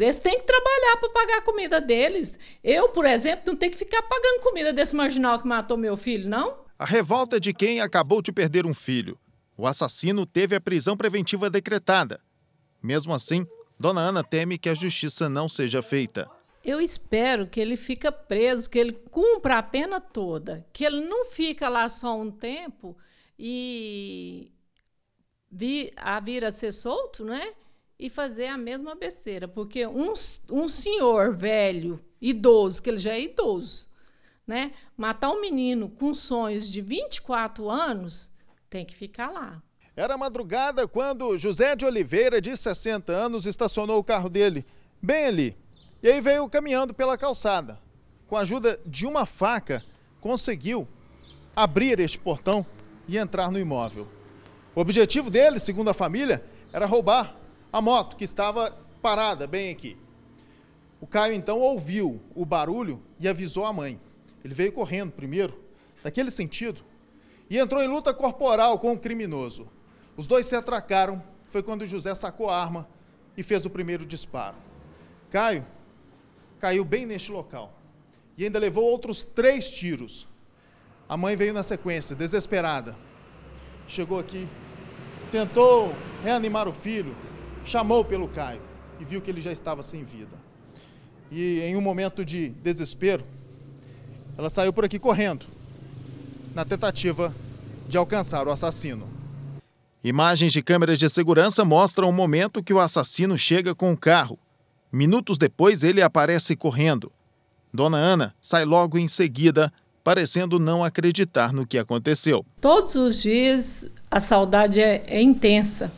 Eles têm que trabalhar para pagar a comida deles. Eu, por exemplo, não tenho que ficar pagando comida desse marginal que matou meu filho, não? A revolta é de quem acabou de perder um filho. O assassino teve a prisão preventiva decretada. Mesmo assim, Dona Ana teme que a justiça não seja feita. Eu espero que ele fica preso, que ele cumpra a pena toda, que ele não fica lá só um tempo e vir, a vir a ser solto, né? e fazer a mesma besteira. Porque um, um senhor velho, idoso, que ele já é idoso, né? Matar um menino com sonhos de 24 anos tem que ficar lá. Era madrugada quando José de Oliveira, de 60 anos, estacionou o carro dele bem ali. E aí veio caminhando pela calçada. Com a ajuda de uma faca, conseguiu abrir este portão e entrar no imóvel. O objetivo dele, segundo a família, era roubar a moto que estava parada bem aqui. O Caio então ouviu o barulho e avisou a mãe. Ele veio correndo primeiro, daquele sentido, e entrou em luta corporal com o criminoso. Os dois se atracaram, foi quando José sacou a arma e fez o primeiro disparo. Caio caiu bem neste local e ainda levou outros três tiros. A mãe veio na sequência, desesperada. Chegou aqui, tentou reanimar o filho, chamou pelo Caio e viu que ele já estava sem vida. E em um momento de desespero, ela saiu por aqui correndo, na tentativa de alcançar o assassino. Imagens de câmeras de segurança mostram o momento que o assassino chega com o carro. Minutos depois, ele aparece correndo. Dona Ana sai logo em seguida, parecendo não acreditar no que aconteceu. Todos os dias a saudade é, é intensa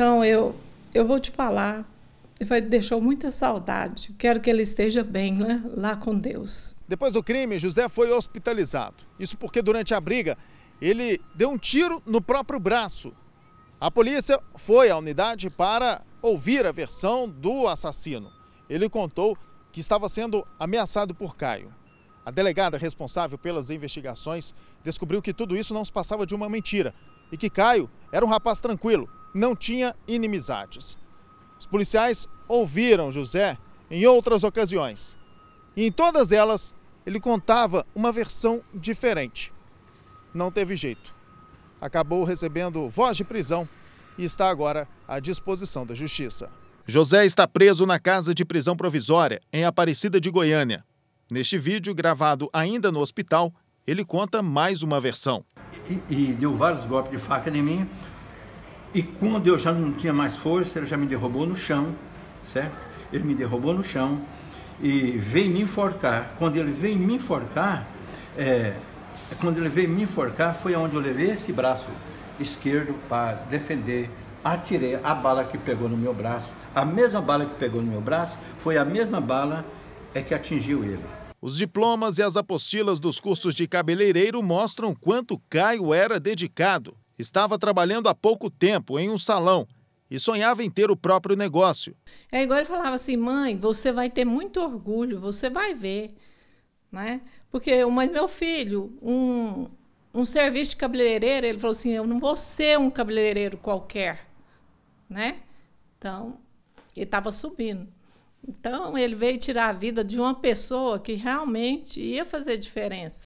então eu eu vou te falar, vai deixou muita saudade. Quero que ele esteja bem, né? Lá com Deus. Depois do crime, José foi hospitalizado. Isso porque durante a briga ele deu um tiro no próprio braço. A polícia foi à unidade para ouvir a versão do assassino. Ele contou que estava sendo ameaçado por Caio. A delegada responsável pelas investigações descobriu que tudo isso não se passava de uma mentira e que Caio era um rapaz tranquilo, não tinha inimizades. Os policiais ouviram José em outras ocasiões e em todas elas ele contava uma versão diferente. Não teve jeito. Acabou recebendo voz de prisão e está agora à disposição da Justiça. José está preso na casa de prisão provisória, em Aparecida de Goiânia. Neste vídeo, gravado ainda no hospital, ele conta mais uma versão. E, e deu vários golpes de faca em mim. E quando eu já não tinha mais força, ele já me derrubou no chão, certo? Ele me derrubou no chão e veio me enforcar. Quando ele veio me enforcar, é, quando ele veio me enforcar, foi onde eu levei esse braço esquerdo para defender. Atirei a bala que pegou no meu braço. A mesma bala que pegou no meu braço foi a mesma bala é que atingiu ele. Os diplomas e as apostilas dos cursos de cabeleireiro mostram quanto Caio era dedicado Estava trabalhando há pouco tempo em um salão e sonhava em ter o próprio negócio. É igual ele falava assim: mãe, você vai ter muito orgulho, você vai ver. Né? Porque, mas meu filho, um, um serviço de cabeleireiro, ele falou assim: eu não vou ser um cabeleireiro qualquer. Né? Então, ele estava subindo. Então, ele veio tirar a vida de uma pessoa que realmente ia fazer diferença.